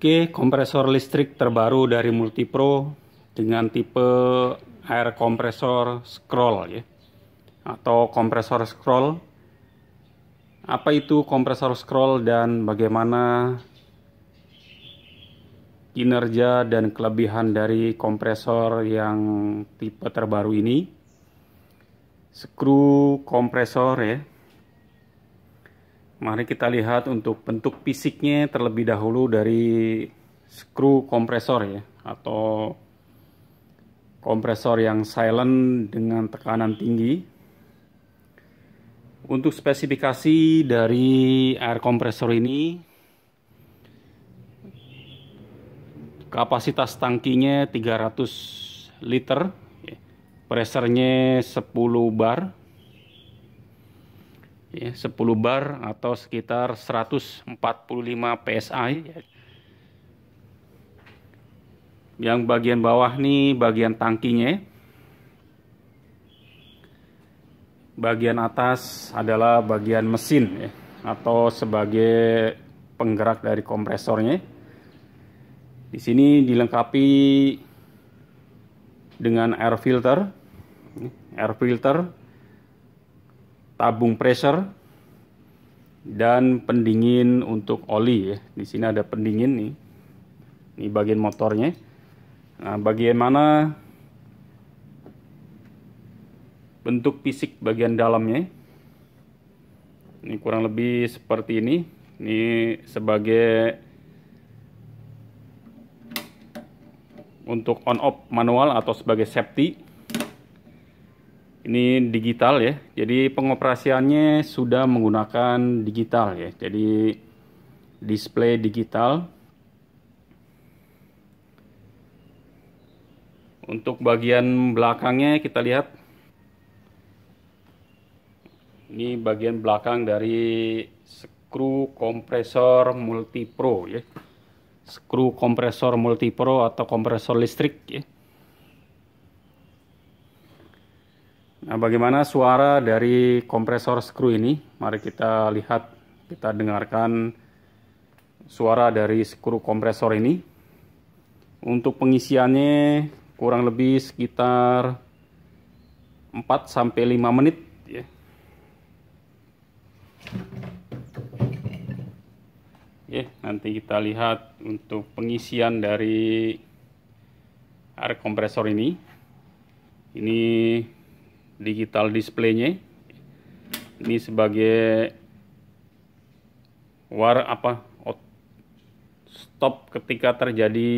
Oke, kompresor listrik terbaru dari Multipro dengan tipe air kompresor scroll ya. Atau kompresor scroll. Apa itu kompresor scroll dan bagaimana kinerja dan kelebihan dari kompresor yang tipe terbaru ini? Skru kompresor ya, Mari kita lihat untuk bentuk fisiknya terlebih dahulu dari skru kompresor ya atau kompresor yang silent dengan tekanan tinggi. Untuk spesifikasi dari air kompresor ini kapasitas tangkinya 300 liter, ya. pressernya 10 bar ya, 10 bar atau sekitar 145 psi yang bagian bawah nih bagian tangkinya bagian atas adalah bagian mesin ya, atau sebagai penggerak dari kompresornya di sini dilengkapi dengan air filter ya, air filter tabung pressure dan pendingin untuk oli ya. Di sini ada pendingin nih. Ini bagian motornya. Nah, bagaimana bentuk fisik bagian dalamnya? Ini kurang lebih seperti ini. Ini sebagai untuk on off manual atau sebagai safety ini digital ya. Jadi pengoperasiannya sudah menggunakan digital ya. Jadi display digital. Untuk bagian belakangnya kita lihat. Ini bagian belakang dari skru kompresor multipro ya. Skru kompresor multipro atau kompresor listrik ya Nah, bagaimana suara dari kompresor skru ini? Mari kita lihat, kita dengarkan suara dari skru kompresor ini. Untuk pengisiannya kurang lebih sekitar 4 sampai 5 menit Oke, ya. ya, nanti kita lihat untuk pengisian dari air kompresor ini. Ini digital display-nya. ini sebagai war apa stop ketika terjadi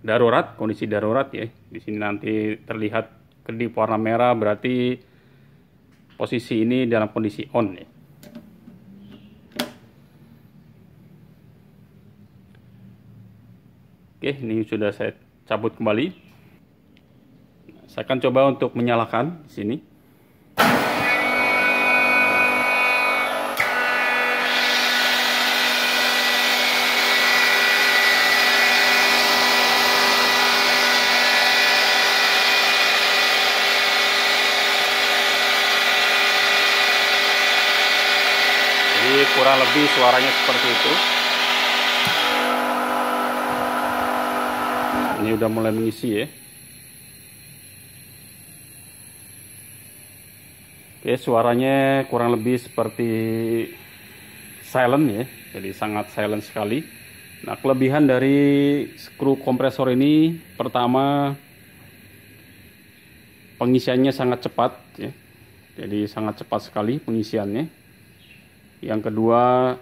darurat kondisi darurat ya di sini nanti terlihat kedip warna merah berarti posisi ini dalam kondisi on ya Oke, ini sudah saya cabut kembali. Saya akan coba untuk menyalakan di sini. Jadi kurang lebih suaranya seperti itu. Ini udah mulai mengisi ya. Oke, ya, suaranya kurang lebih seperti silent ya. Jadi sangat silent sekali. Nah, kelebihan dari skru kompresor ini pertama pengisiannya sangat cepat ya. Jadi sangat cepat sekali pengisiannya. Yang kedua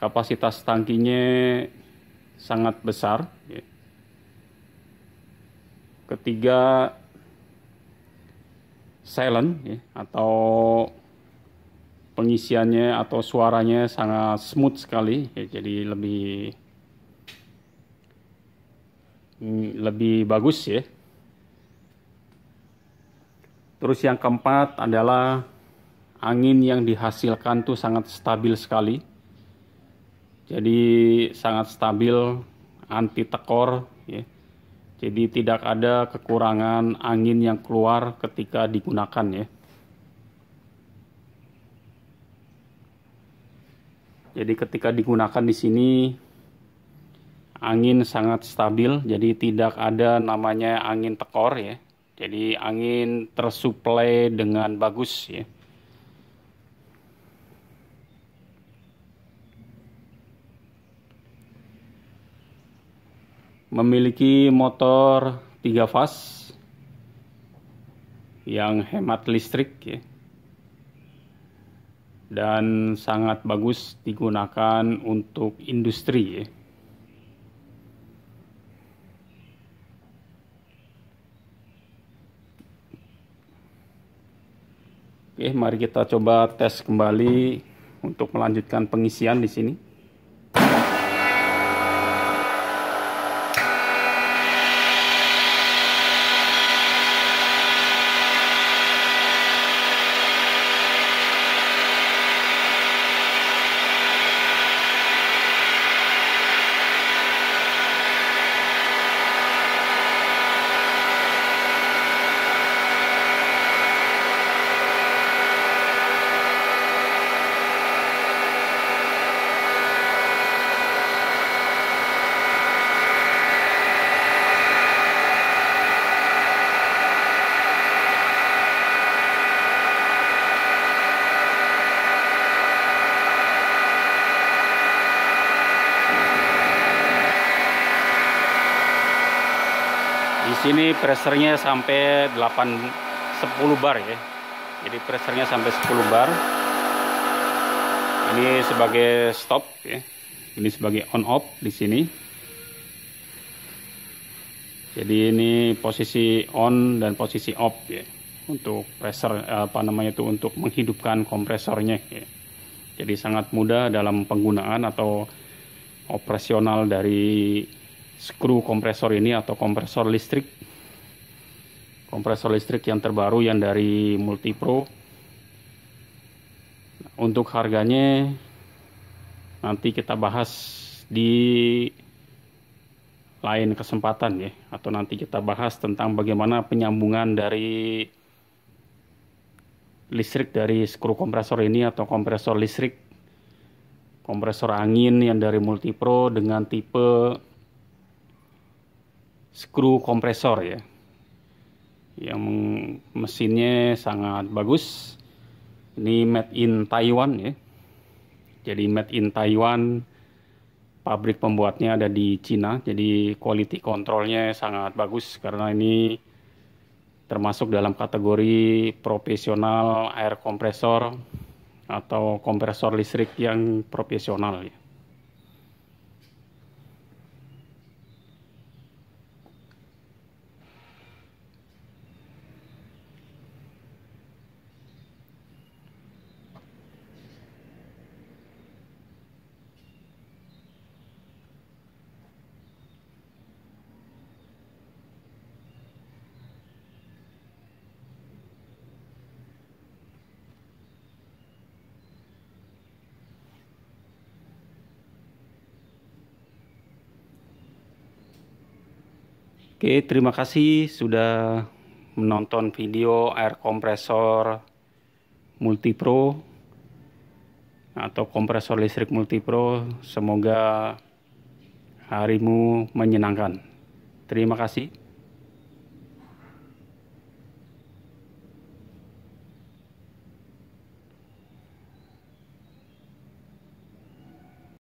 kapasitas tangkinya sangat besar ya. Ketiga silent ya, atau pengisiannya atau suaranya sangat smooth sekali ya, jadi lebih mm, lebih bagus ya. Terus yang keempat adalah angin yang dihasilkan tuh sangat stabil sekali. Jadi sangat stabil, anti tekor ya. Jadi tidak ada kekurangan angin yang keluar ketika digunakan ya. Jadi ketika digunakan di sini angin sangat stabil, jadi tidak ada namanya angin tekor ya. Jadi angin tersuplai dengan bagus ya. memiliki motor 3 fast yang hemat listrik ya. dan sangat bagus digunakan untuk industri ya. Oke, mari kita coba tes kembali untuk melanjutkan pengisian di sini. sini pressernya sampai 8 10 bar ya. Jadi pressernya sampai 10 bar. Ini sebagai stop ya. Ini sebagai on off di sini. Jadi ini posisi on dan posisi off ya untuk pressure apa namanya itu untuk menghidupkan kompresornya ya. Jadi sangat mudah dalam penggunaan atau operasional dari skru kompresor ini atau kompresor listrik kompresor listrik yang terbaru yang dari Multipro untuk harganya nanti kita bahas di lain kesempatan ya atau nanti kita bahas tentang bagaimana penyambungan dari listrik dari skru kompresor ini atau kompresor listrik kompresor angin yang dari Multipro dengan tipe skru kompresor ya yang mesinnya sangat bagus ini made in Taiwan ya jadi made in Taiwan pabrik pembuatnya ada di Cina jadi quality controlnya sangat bagus karena ini termasuk dalam kategori profesional air kompresor atau kompresor listrik yang profesional ya Oke, terima kasih sudah menonton video air kompresor multipro atau kompresor listrik multipro. Semoga harimu menyenangkan. Terima kasih.